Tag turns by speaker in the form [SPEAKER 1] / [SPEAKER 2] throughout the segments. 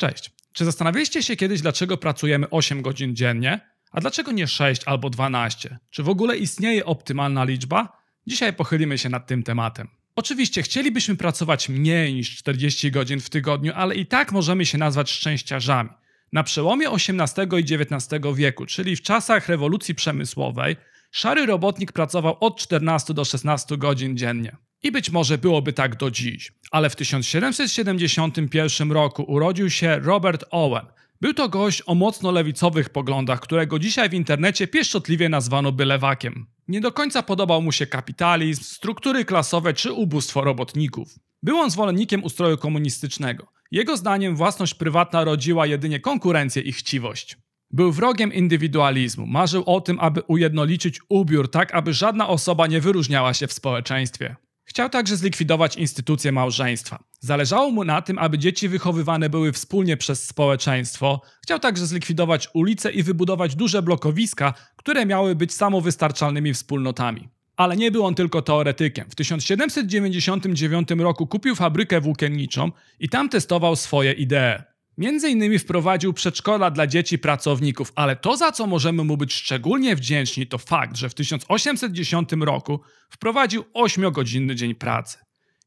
[SPEAKER 1] Cześć. Czy zastanawialiście się kiedyś, dlaczego pracujemy 8 godzin dziennie, a dlaczego nie 6 albo 12? Czy w ogóle istnieje optymalna liczba? Dzisiaj pochylimy się nad tym tematem. Oczywiście chcielibyśmy pracować mniej niż 40 godzin w tygodniu, ale i tak możemy się nazwać szczęściarzami. Na przełomie XVIII i XIX wieku, czyli w czasach rewolucji przemysłowej, szary robotnik pracował od 14 do 16 godzin dziennie. I być może byłoby tak do dziś. Ale w 1771 roku urodził się Robert Owen. Był to gość o mocno lewicowych poglądach, którego dzisiaj w internecie pieszczotliwie nazwano bylewakiem. Nie do końca podobał mu się kapitalizm, struktury klasowe czy ubóstwo robotników. Był on zwolennikiem ustroju komunistycznego. Jego zdaniem własność prywatna rodziła jedynie konkurencję i chciwość. Był wrogiem indywidualizmu, marzył o tym, aby ujednolicić ubiór tak, aby żadna osoba nie wyróżniała się w społeczeństwie. Chciał także zlikwidować instytucję małżeństwa. Zależało mu na tym, aby dzieci wychowywane były wspólnie przez społeczeństwo. Chciał także zlikwidować ulice i wybudować duże blokowiska, które miały być samowystarczalnymi wspólnotami. Ale nie był on tylko teoretykiem. W 1799 roku kupił fabrykę włókienniczą i tam testował swoje idee. Między innymi wprowadził przedszkola dla dzieci pracowników, ale to za co możemy mu być szczególnie wdzięczni to fakt, że w 1810 roku wprowadził 8-godzinny dzień pracy.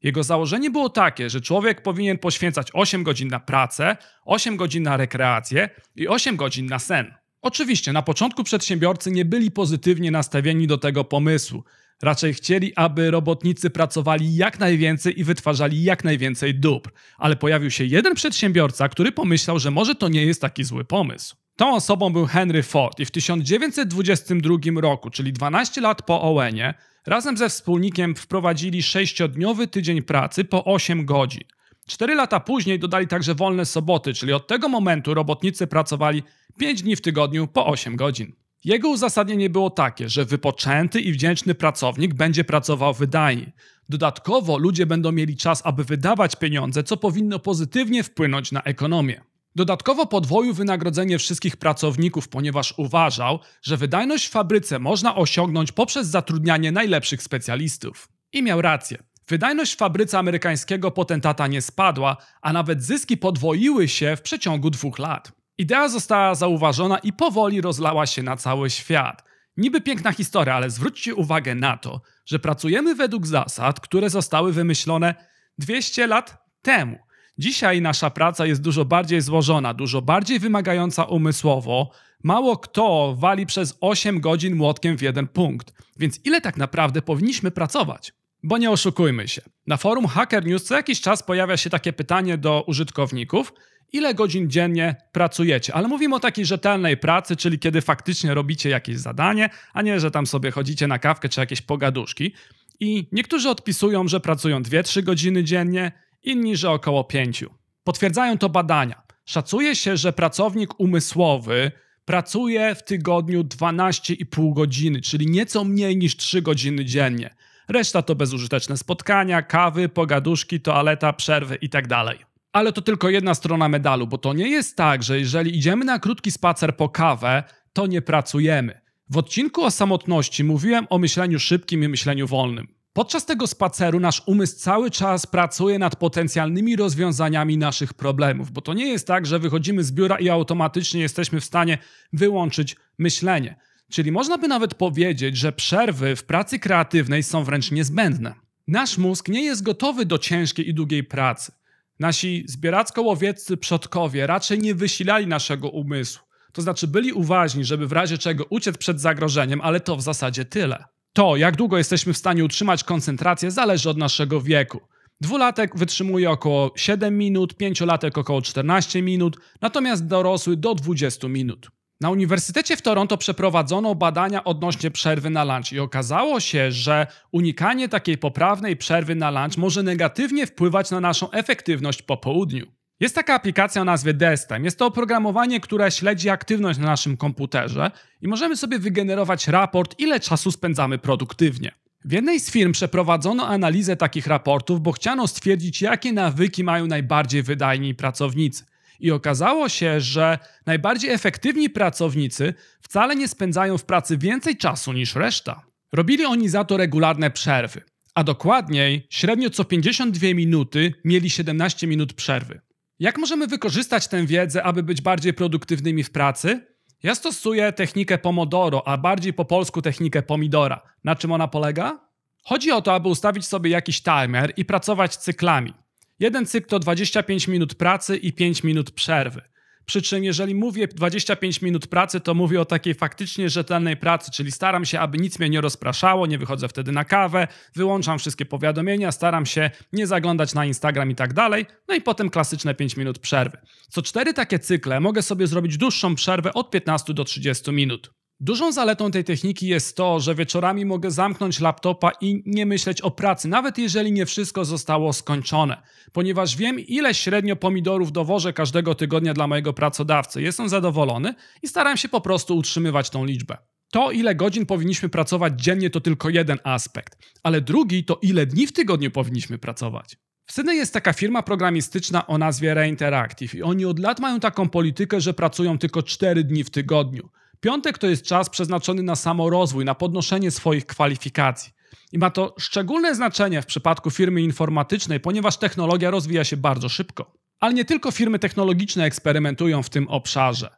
[SPEAKER 1] Jego założenie było takie, że człowiek powinien poświęcać 8 godzin na pracę, 8 godzin na rekreację i 8 godzin na sen. Oczywiście na początku przedsiębiorcy nie byli pozytywnie nastawieni do tego pomysłu, Raczej chcieli, aby robotnicy pracowali jak najwięcej i wytwarzali jak najwięcej dóbr. Ale pojawił się jeden przedsiębiorca, który pomyślał, że może to nie jest taki zły pomysł. Tą osobą był Henry Ford i w 1922 roku, czyli 12 lat po Owenie, razem ze wspólnikiem wprowadzili sześciodniowy tydzień pracy po 8 godzin. Cztery lata później dodali także wolne soboty, czyli od tego momentu robotnicy pracowali 5 dni w tygodniu po 8 godzin. Jego uzasadnienie było takie, że wypoczęty i wdzięczny pracownik będzie pracował wydajnie. Dodatkowo ludzie będą mieli czas, aby wydawać pieniądze, co powinno pozytywnie wpłynąć na ekonomię. Dodatkowo podwoił wynagrodzenie wszystkich pracowników, ponieważ uważał, że wydajność w fabryce można osiągnąć poprzez zatrudnianie najlepszych specjalistów. I miał rację. Wydajność w fabryce amerykańskiego potentata nie spadła, a nawet zyski podwoiły się w przeciągu dwóch lat. Idea została zauważona i powoli rozlała się na cały świat. Niby piękna historia, ale zwróćcie uwagę na to, że pracujemy według zasad, które zostały wymyślone 200 lat temu. Dzisiaj nasza praca jest dużo bardziej złożona, dużo bardziej wymagająca umysłowo. Mało kto wali przez 8 godzin młotkiem w jeden punkt. Więc ile tak naprawdę powinniśmy pracować? Bo nie oszukujmy się. Na forum Hacker News co jakiś czas pojawia się takie pytanie do użytkowników – ile godzin dziennie pracujecie. Ale mówimy o takiej rzetelnej pracy, czyli kiedy faktycznie robicie jakieś zadanie, a nie, że tam sobie chodzicie na kawkę czy jakieś pogaduszki. I niektórzy odpisują, że pracują 2-3 godziny dziennie, inni, że około 5. Potwierdzają to badania. Szacuje się, że pracownik umysłowy pracuje w tygodniu 12,5 godziny, czyli nieco mniej niż 3 godziny dziennie. Reszta to bezużyteczne spotkania, kawy, pogaduszki, toaleta, przerwy itd. Tak ale to tylko jedna strona medalu, bo to nie jest tak, że jeżeli idziemy na krótki spacer po kawę, to nie pracujemy. W odcinku o samotności mówiłem o myśleniu szybkim i myśleniu wolnym. Podczas tego spaceru nasz umysł cały czas pracuje nad potencjalnymi rozwiązaniami naszych problemów, bo to nie jest tak, że wychodzimy z biura i automatycznie jesteśmy w stanie wyłączyć myślenie. Czyli można by nawet powiedzieć, że przerwy w pracy kreatywnej są wręcz niezbędne. Nasz mózg nie jest gotowy do ciężkiej i długiej pracy. Nasi zbieracko-łowieccy przodkowie raczej nie wysilali naszego umysłu. To znaczy byli uważni, żeby w razie czego uciec przed zagrożeniem, ale to w zasadzie tyle. To, jak długo jesteśmy w stanie utrzymać koncentrację, zależy od naszego wieku. Dwulatek wytrzymuje około 7 minut, pięciolatek około 14 minut, natomiast dorosły do 20 minut. Na Uniwersytecie w Toronto przeprowadzono badania odnośnie przerwy na lunch i okazało się, że unikanie takiej poprawnej przerwy na lunch może negatywnie wpływać na naszą efektywność po południu. Jest taka aplikacja o nazwie Destem. Jest to oprogramowanie, które śledzi aktywność na naszym komputerze i możemy sobie wygenerować raport, ile czasu spędzamy produktywnie. W jednej z firm przeprowadzono analizę takich raportów, bo chciano stwierdzić, jakie nawyki mają najbardziej wydajni pracownicy. I okazało się, że najbardziej efektywni pracownicy wcale nie spędzają w pracy więcej czasu niż reszta. Robili oni za to regularne przerwy, a dokładniej średnio co 52 minuty mieli 17 minut przerwy. Jak możemy wykorzystać tę wiedzę, aby być bardziej produktywnymi w pracy? Ja stosuję technikę Pomodoro, a bardziej po polsku technikę pomidora. Na czym ona polega? Chodzi o to, aby ustawić sobie jakiś timer i pracować cyklami. Jeden cykl to 25 minut pracy i 5 minut przerwy. Przy czym, jeżeli mówię 25 minut pracy, to mówię o takiej faktycznie rzetelnej pracy, czyli staram się, aby nic mnie nie rozpraszało, nie wychodzę wtedy na kawę, wyłączam wszystkie powiadomienia, staram się nie zaglądać na Instagram i tak dalej. No i potem klasyczne 5 minut przerwy. Co cztery takie cykle mogę sobie zrobić dłuższą przerwę od 15 do 30 minut. Dużą zaletą tej techniki jest to, że wieczorami mogę zamknąć laptopa i nie myśleć o pracy, nawet jeżeli nie wszystko zostało skończone, ponieważ wiem, ile średnio pomidorów dowożę każdego tygodnia dla mojego pracodawcy. Jestem zadowolony i staram się po prostu utrzymywać tą liczbę. To, ile godzin powinniśmy pracować dziennie, to tylko jeden aspekt, ale drugi to ile dni w tygodniu powinniśmy pracować. W Sydney jest taka firma programistyczna o nazwie Reinteractive i oni od lat mają taką politykę, że pracują tylko 4 dni w tygodniu. Piątek to jest czas przeznaczony na samorozwój, na podnoszenie swoich kwalifikacji. I ma to szczególne znaczenie w przypadku firmy informatycznej, ponieważ technologia rozwija się bardzo szybko. Ale nie tylko firmy technologiczne eksperymentują w tym obszarze.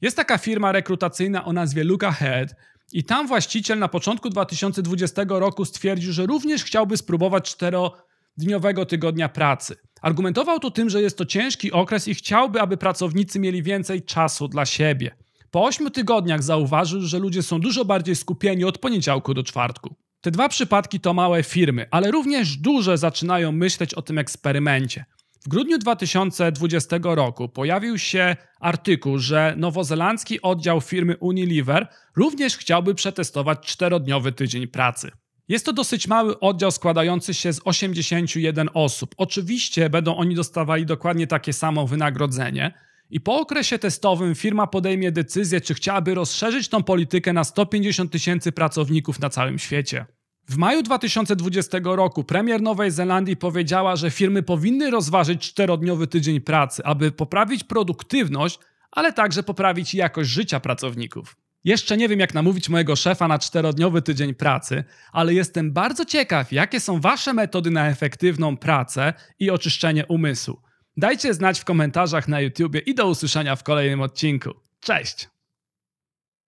[SPEAKER 1] Jest taka firma rekrutacyjna o nazwie Luca Head i tam właściciel na początku 2020 roku stwierdził, że również chciałby spróbować czterodniowego tygodnia pracy. Argumentował to tym, że jest to ciężki okres i chciałby, aby pracownicy mieli więcej czasu dla siebie. Po ośmiu tygodniach zauważył, że ludzie są dużo bardziej skupieni od poniedziałku do czwartku. Te dwa przypadki to małe firmy, ale również duże zaczynają myśleć o tym eksperymencie. W grudniu 2020 roku pojawił się artykuł, że nowozelandzki oddział firmy Unilever również chciałby przetestować czterodniowy tydzień pracy. Jest to dosyć mały oddział składający się z 81 osób. Oczywiście będą oni dostawali dokładnie takie samo wynagrodzenie, i po okresie testowym firma podejmie decyzję, czy chciałaby rozszerzyć tą politykę na 150 tysięcy pracowników na całym świecie. W maju 2020 roku premier Nowej Zelandii powiedziała, że firmy powinny rozważyć czterodniowy tydzień pracy, aby poprawić produktywność, ale także poprawić jakość życia pracowników. Jeszcze nie wiem, jak namówić mojego szefa na czterodniowy tydzień pracy, ale jestem bardzo ciekaw, jakie są Wasze metody na efektywną pracę i oczyszczenie umysłu. Dajcie znać w komentarzach na YouTubie i do usłyszenia w kolejnym odcinku. Cześć!